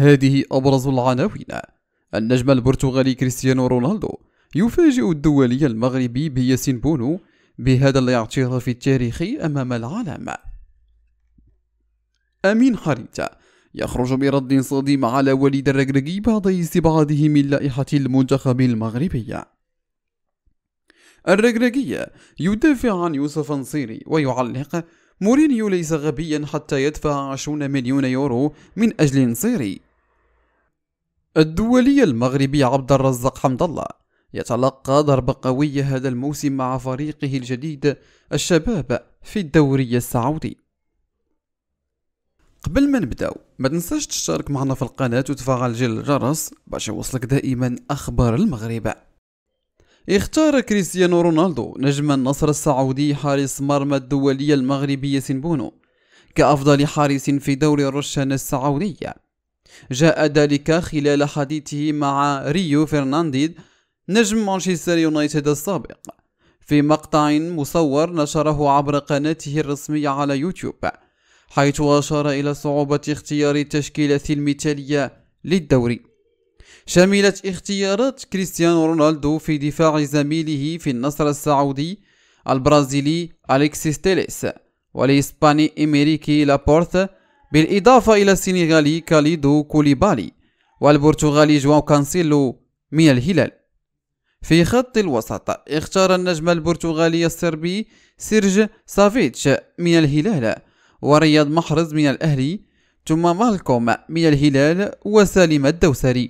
هذه أبرز العناوين النجم البرتغالي كريستيانو رونالدو يفاجئ الدولي المغربي بياسين بونو بهذا الاعتراف التاريخي أمام العالم أمين حريتا يخرج برد صديم على وليد الرجرجي بعد استبعاده من لائحة المنتخب المغربي الرجرجي يدافع عن يوسف نصيري ويعلق مورينيو ليس غبيا حتى يدفع 20 مليون يورو من أجل نصيري الدولي المغربي عبد الرزاق حمد الله يتلقى ضربة قوية هذا الموسم مع فريقه الجديد الشباب في الدوري السعودي قبل ما نبداو ما تنساش تشترك معنا في القناة وتفعل جل الجرس باش يوصلك دائما أخبار المغرب اختار كريستيانو رونالدو نجم النصر السعودي حارس مرمى الدولي المغربي ياسين بونو كأفضل حارس في دوري الرشان السعودية جاء ذلك خلال حديثه مع ريو فرنانديد نجم مانشستر يونايتد السابق في مقطع مصور نشره عبر قناته الرسمية على يوتيوب حيث أشار إلى صعوبة اختيار التشكيلة المثالية للدوري شملت اختيارات كريستيانو رونالدو في دفاع زميله في النصر السعودي البرازيلي أليكسيس تيليس والإسباني إميريكي لابورث بالإضافة إلى السنغالي كاليدو كوليبالي والبرتغالي جواو كانسيلو من الهلال في خط الوسط اختار النجم البرتغالي الصربي سيرج سافيتش من الهلال ورياض محرز من الأهلي ثم مالكوم من الهلال وسالم الدوسري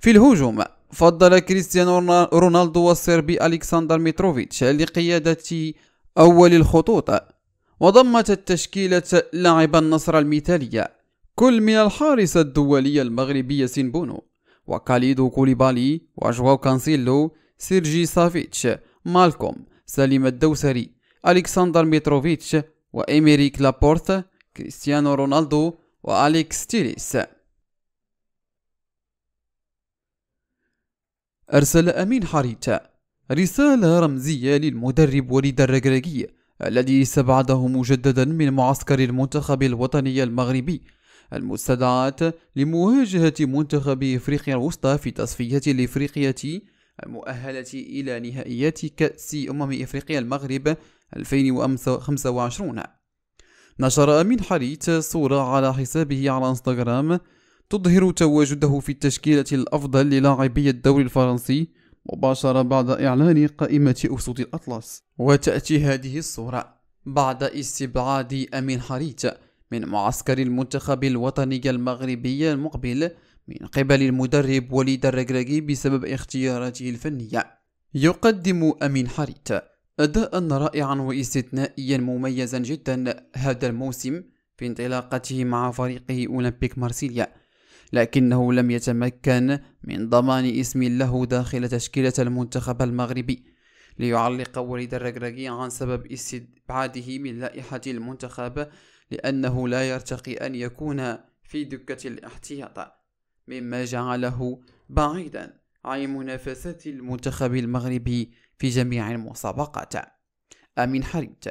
في الهجوم فضل كريستيانو رونالدو الصربي ألكسندر ميتروفيتش لقيادة أول الخطوط وضمت التشكيلة لاعب النصر المثالية كل من الحارس الدولي المغربي سينبونو وكاليدو كوليبالي وجواو كانسيلو سيرجي سافيتش مالكوم سليم الدوسري ألكسندر ميتروفيتش وإيميريك لابورت كريستيانو رونالدو وأليكس تيريس أرسل أمين حريتا رسالة رمزية للمدرب وليد الرجراجي الذي استبعده مجددا من معسكر المنتخب الوطني المغربي المستدعات لمواجهة منتخب إفريقيا الوسطى في تصفية الإفريقية المؤهلة إلى نهائيات كأس أمم إفريقيا المغرب 2025 نشر أمين حريت صورة على حسابه على انستغرام تظهر تواجده في التشكيلة الأفضل للاعبي الدوري الفرنسي مباشرة بعد إعلان قائمة أسود الأطلس وتأتي هذه الصورة بعد استبعاد أمين حريت من معسكر المنتخب الوطني المغربي المقبل من قبل المدرب وليد الركراكي بسبب اختياراته الفنية يقدم أمين حريت أداء رائعا واستثنائيا مميزا جدا هذا الموسم في انطلاقته مع فريقه أولمبيك مارسيليا لكنه لم يتمكن من ضمان اسم له داخل تشكيلة المنتخب المغربي ليعلق وليد الركراكي عن سبب استبعاده من لائحة المنتخب لأنه لا يرتقي أن يكون في دكة الاحتياط مما جعله بعيدا عن منافسة المنتخب المغربي في جميع المسابقات أمين حريت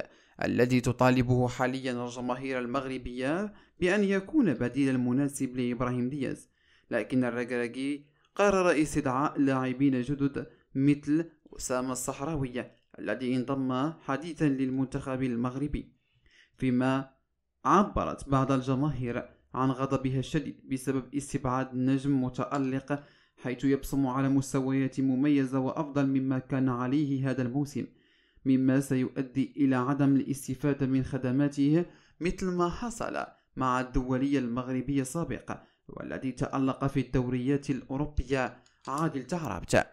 الذي تطالبه حاليا الجماهير المغربية بأن يكون بديلا مناسب لإبراهيم دياز لكن الرجراجي قرر استدعاء لاعبين جدد مثل أسامة الصحراوي الذي انضم حديثا للمنتخب المغربي فيما عبرت بعض الجماهير عن غضبها الشديد بسبب استبعاد نجم متألق حيث يبصم على مستويات مميزة وأفضل مما كان عليه هذا الموسم مما سيؤدي إلى عدم الاستفادة من خدماته مثل ما حصل مع الدولية المغربية السابق والذي تألق في الدوريات الأوروبية عادل تعربت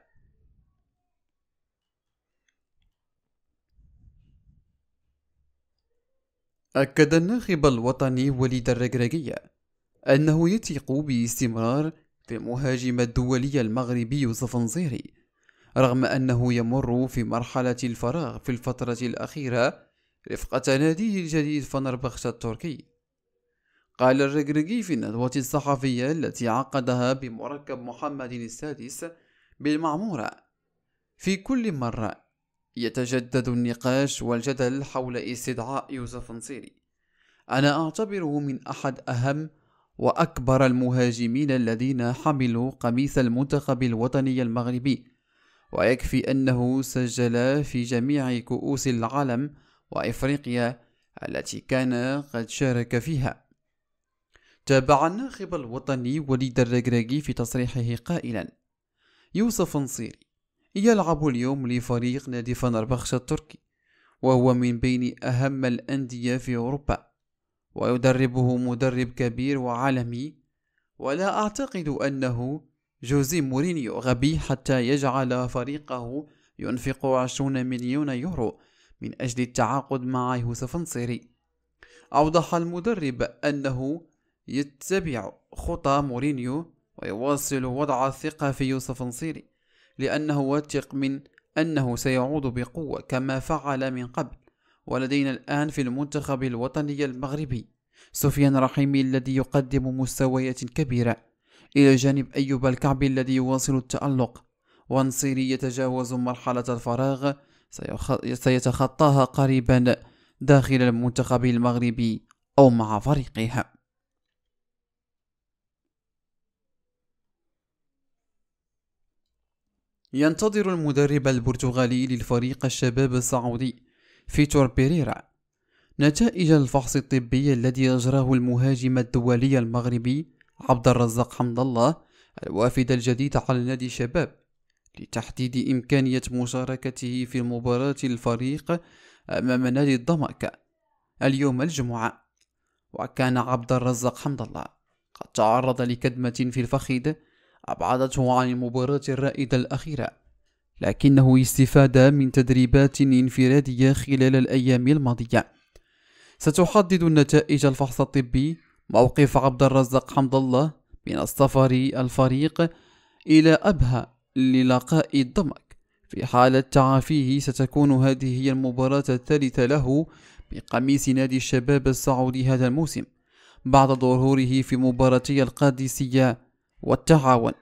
أكد الناخب الوطني وليد الركراكية أنه يثق باستمرار في المهاجم الدولي المغربي الزفنزيري رغم أنه يمر في مرحلة الفراغ في الفترة الأخيرة رفقة ناديه الجديد فنربخت التركي قال الرجرجي في الندوة الصحفية التي عقدها بمركب محمد السادس بالمعمورة في كل مرة يتجدد النقاش والجدل حول استدعاء يوسف نصيري أنا أعتبره من أحد أهم وأكبر المهاجمين الذين حملوا قميص المنتخب الوطني المغربي ويكفي أنه سجل في جميع كؤوس العالم وإفريقيا التي كان قد شارك فيها تابع الناخب الوطني وليد الركراكي في تصريحه قائلا يوسف نصيري يلعب اليوم لفريق نادي فنربخش التركي وهو من بين أهم الأندية في أوروبا ويدربه مدرب كبير وعالمي ولا أعتقد أنه جوزي مورينيو غبي حتى يجعل فريقه ينفق عشرون مليون يورو من أجل التعاقد مع يوسف نصيري أوضح المدرب أنه يتبع خطى مورينيو ويواصل وضع الثقة في يوسف نصيري لأنه واثق من أنه سيعود بقوة كما فعل من قبل ولدينا الآن في المنتخب الوطني المغربي سفيان رحيمي الذي يقدم مستويات كبيرة إلى جانب أيوب الكعبي الذي يواصل التألق ونصيري يتجاوز مرحلة الفراغ سيتخطاها قريبا داخل المنتخب المغربي أو مع فريقها ينتظر المدرب البرتغالي للفريق الشباب السعودي فيتور بيريرا نتائج الفحص الطبي الذي أجراه المهاجم الدولي المغربي عبد الرزاق حمد الله الوافد الجديد على نادي الشباب لتحديد إمكانية مشاركته في مباراة الفريق أمام نادي الضمك اليوم الجمعة وكان عبد الرزاق حمد الله قد تعرض لكدمة في الفخذ أبعدته عن المباراة الرائدة الأخيرة لكنه استفاد من تدريبات انفرادية خلال الأيام الماضية ستحدد النتائج الفحص الطبي موقف عبد الرزاق حمد الله من السفر الفريق إلى أبها للقاء الضمك في حالة تعافيه ستكون هذه هي المباراة الثالثة له بقميص نادي الشباب السعودي هذا الموسم بعد ظهوره في مباراتي القادسية والتعاون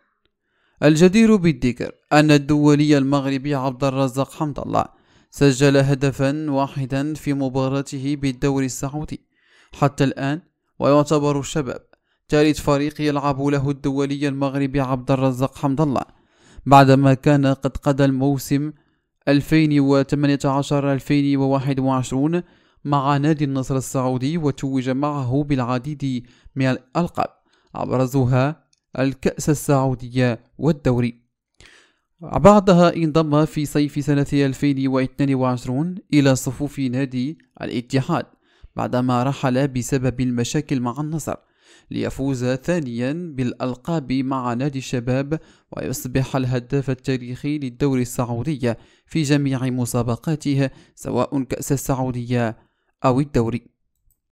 الجدير بالذكر أن الدولي المغربي عبد الرزاق حمد الله سجل هدفا واحدا في مباراته بالدوري السعودي حتى الآن ويعتبر الشباب ثالث فريق يلعب له الدولي المغربي عبد الرزاق حمد الله بعدما كان قد قضى الموسم 2018-2021 مع نادي النصر السعودي وتوج معه بالعديد من الألقاب أبرزها الكأس السعودية والدوري بعدها انضم في صيف سنة 2022 إلى صفوف نادي الاتحاد بعدما رحل بسبب المشاكل مع النصر ليفوز ثانيا بالألقاب مع نادي الشباب ويصبح الهداف التاريخي للدوري السعودي في جميع مسابقاته سواء كأس السعودية أو الدوري